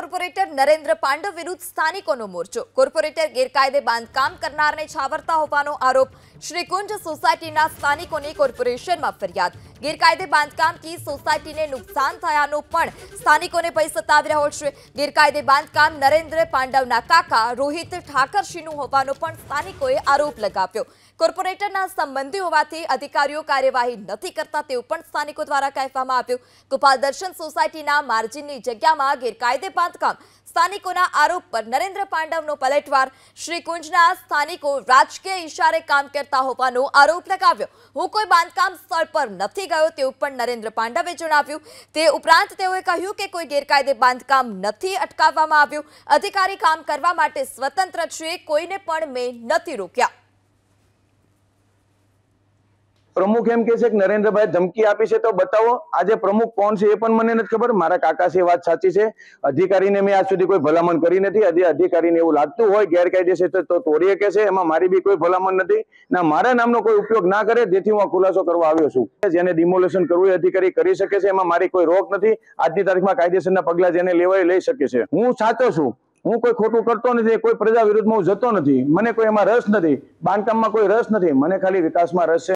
corporator Narendra Pandav વિરુદ્ધ સ્થાનિકોનો મોરચો corporator ગેરકાયદે બાંધકામ કરનારને છાવરતા હોવાનો આરોપ શ્રીકુંજ સોસાયટીના સ્થાનિકોની કોર્પોરેશનમાં ફરિયાદ ગેરકાયદે બાંધકામથી સોસાયટીને નુકસાન થયાનો પણ સ્થાનિકોને ભય સતાવી રહ્યો છે ગેરકાયદે બાંધકામ નરેન્દ્ર પાંડવના કાકા રોહિત ઠાકરસિંહનું હોવાનો પણ સ્થાનિકોએ આરોપ લગાવ્યો કોર્પોરેટરના સંબંધી હોવાથી અધિકારીઓ કાર્યવાહી નથી કરતા તેવું પણ સ્થાનિકો દ્વારા કહેવામાં આવ્યું ગોપાલ દર્શન સોસાયટીના માર્જિનની જગ્યામાં ગેરકાયદે બાંધકામ સ્થાનિકોના આરોપ પર નરેન્દ્ર પાંડવનો પલેટવાર શ્રી કુંજના સ્થાનિકો રાજ્ય કે इशારે કામ કરતા હોવાનો આરોપ લગાવ્યો હું કોઈ બાંધકામ સળ પર નથી ગાયો તે ઉપર નરેન્દ્ર પાંડવે જણાવ્યું તે ઉપરાંત તેઓએ કહ્યું કે કોઈ ગેરકાયદે બાંધકામ નથી અટકાવવામાં આવ્યું અધિકારી કામ કરવા માટે સ્વતંત્ર છે કોઈને પણ મે નતી રોક્યા પ્રમુખ એમ કહે છે કે નરેન્દ્રભાઈ જમકી આપી છે તો બતાવો આજે પ્રમુખ કોણ છે એ પણ મને નથી ખબર મારા કાકાસી વાત સાચી છે અધિકારીને મે આજ સુધી કોઈ ભલામણ કરી નથી અધી અધિકારીને એવું લાગતું હોય ગેર કાયદેસર તો તોorie કે છે એમાં મારી બી કોઈ ભલામણ નથી ને મારા નામનો કોઈ ઉપયોગ ના કરે તેથી હું ખુલાસો કરવા આવ્યો છું જેને ડિમોલેશન કરવું એ અધિકારી કરી શકે છે એમાં મારી કોઈ રોક નથી આજની તારીખમાં કાયદેસરના પગલા જેને લેવાય લઈ શકે છે હું સાચું છું હું કોઈ ખોટું કરતો નથી કોઈ પ્રજા વિરુદ્ધમાં હું જતો નથી મને કોઈ એમાં રસ નથી બાંધકામમાં કોઈ રસ નથી મને ખાલી વિકાસમાં રસ છે